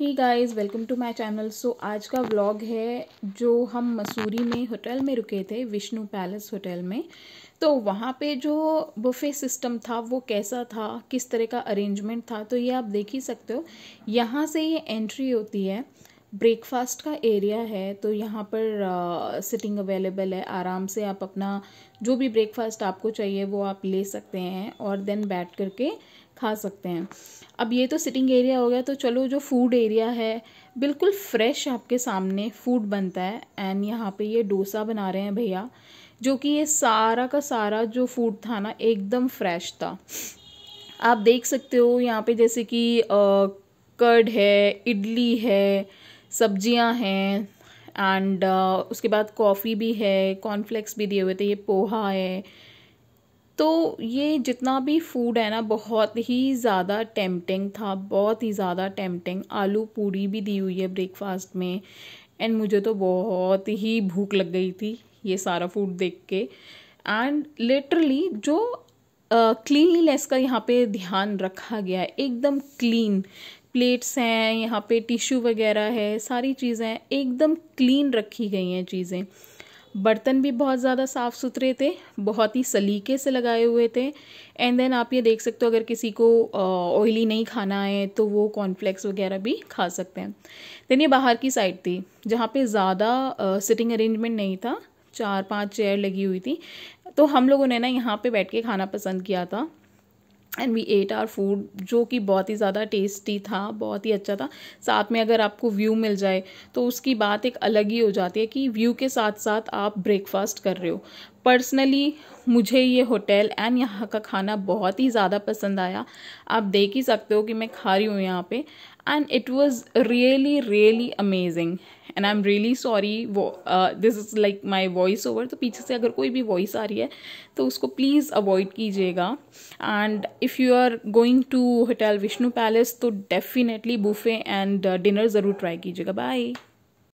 he guys welcome to my channel so आज का vlog है जो हम मसूरी में होटल में रुके थे विष्णु पैलेस होटल में तो वहाँ पे जो बुफे सिस्टम था वो कैसा था किस तरह का अरेंजमेंट था तो ये आप देख ही सकते हो यहाँ से ये एंट्री होती है ब्रेकफास्ट का एरिया है तो यहाँ पर सिटिंग अवेलेबल है आराम से आप अपना जो भी ब्रेकफास्ट आपको चाहिए वो आप ले सकते हैं और देन बैठ करके खा सकते हैं अब ये तो सिटिंग एरिया हो गया तो चलो जो फूड एरिया है बिल्कुल फ्रेश आपके सामने फूड बनता है एंड यहाँ पे ये डोसा बना रहे हैं भैया जो कि ये सारा का सारा जो फूड था ना एकदम फ्रेश था आप देख सकते हो यहाँ पे जैसे कि कर्ड है इडली है सब्जियां हैं एंड uh, उसके बाद कॉफ़ी भी है कॉर्नफ्लेक्स भी दिए हुए थे ये पोहा है तो ये जितना भी फूड है ना बहुत ही ज़्यादा टेम्पटिंग था बहुत ही ज़्यादा टेम्पटिंग आलू पूरी भी दी हुई है ब्रेकफास्ट में एंड मुझे तो बहुत ही भूख लग गई थी ये सारा फूड देख के एंड लिटरली जो क्लीनलीनेस uh, का यहाँ पे ध्यान रखा गया है एकदम क्लीन प्लेट्स हैं यहाँ पे टिश्यू वगैरह है सारी चीज़ें एकदम क्लीन रखी गई हैं चीज़ें बर्तन भी बहुत ज़्यादा साफ़ सुथरे थे बहुत ही सलीके से लगाए हुए थे एंड देन आप ये देख सकते हो अगर किसी को ऑयली नहीं खाना है तो वो कॉर्नफ्लेक्स वगैरह भी खा सकते हैं देन ये बाहर की साइड थी जहाँ पे ज़्यादा सिटिंग अरेंजमेंट नहीं था चार पांच चेयर लगी हुई थी तो हम लोगों ने ना यहाँ पे बैठ के खाना पसंद किया था and we ate our food जो कि बहुत ही ज़्यादा टेस्टी था बहुत ही अच्छा था साथ में अगर आपको व्यू मिल जाए तो उसकी बात एक अलग ही हो जाती है कि व्यू के साथ साथ आप ब्रेकफास्ट कर रहे हो पर्सनली मुझे ये होटल एंड यहाँ का खाना बहुत ही ज़्यादा पसंद आया आप देख ही सकते हो कि मैं खा रही हूँ यहाँ पे and it was really really amazing and I am really sorry वो this is like my voice over तो पीछे से अगर कोई भी वॉइस आ रही है तो उसको प्लीज़ अवॉइड कीजिएगा and if you are going to hotel Vishnu palace तो डेफिनेटली बूफे एंड डिनर ज़रूर ट्राई कीजिएगा बाय